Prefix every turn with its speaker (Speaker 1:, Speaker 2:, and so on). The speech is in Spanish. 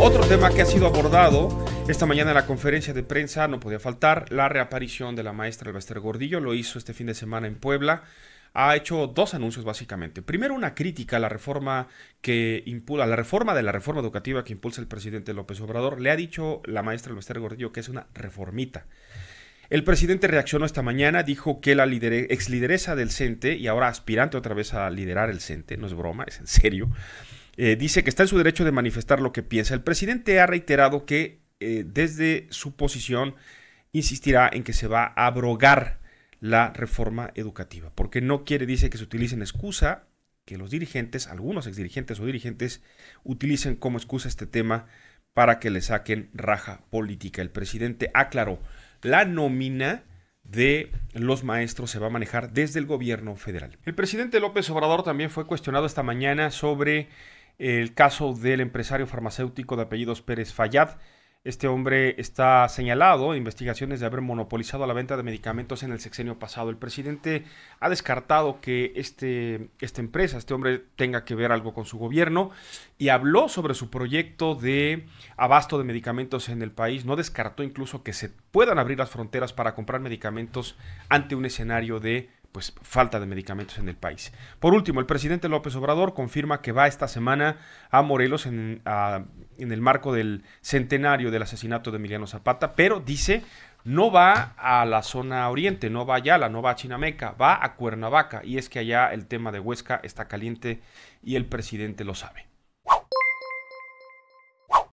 Speaker 1: Otro tema que ha sido abordado esta mañana en la conferencia de prensa no podía faltar la reaparición de la maestra Elvester Gordillo. Lo hizo este fin de semana en Puebla. Ha hecho dos anuncios básicamente. Primero una crítica a la reforma que la reforma de la reforma educativa que impulsa el presidente López Obrador. Le ha dicho la maestra Elvester Gordillo que es una reformita. El presidente reaccionó esta mañana, dijo que la ex lideresa del CENTE y ahora aspirante otra vez a liderar el CENTE, no es broma, es en serio, eh, dice que está en su derecho de manifestar lo que piensa. El presidente ha reiterado que eh, desde su posición insistirá en que se va a abrogar la reforma educativa, porque no quiere, dice, que se utilicen excusa, que los dirigentes, algunos exdirigentes o dirigentes, utilicen como excusa este tema para que le saquen raja política. El presidente aclaró, la nómina de los maestros se va a manejar desde el gobierno federal. El presidente López Obrador también fue cuestionado esta mañana sobre el caso del empresario farmacéutico de apellidos Pérez Fayad. Este hombre está señalado en investigaciones de haber monopolizado la venta de medicamentos en el sexenio pasado. El presidente ha descartado que este, esta empresa, este hombre, tenga que ver algo con su gobierno y habló sobre su proyecto de abasto de medicamentos en el país. No descartó incluso que se puedan abrir las fronteras para comprar medicamentos ante un escenario de pues falta de medicamentos en el país. Por último, el presidente López Obrador confirma que va esta semana a Morelos en, el marco del centenario del asesinato de Emiliano Zapata, pero dice no va a la zona oriente, no va a Yala, no va a Chinameca, va a Cuernavaca, y es que allá el tema de Huesca está caliente y el presidente lo sabe.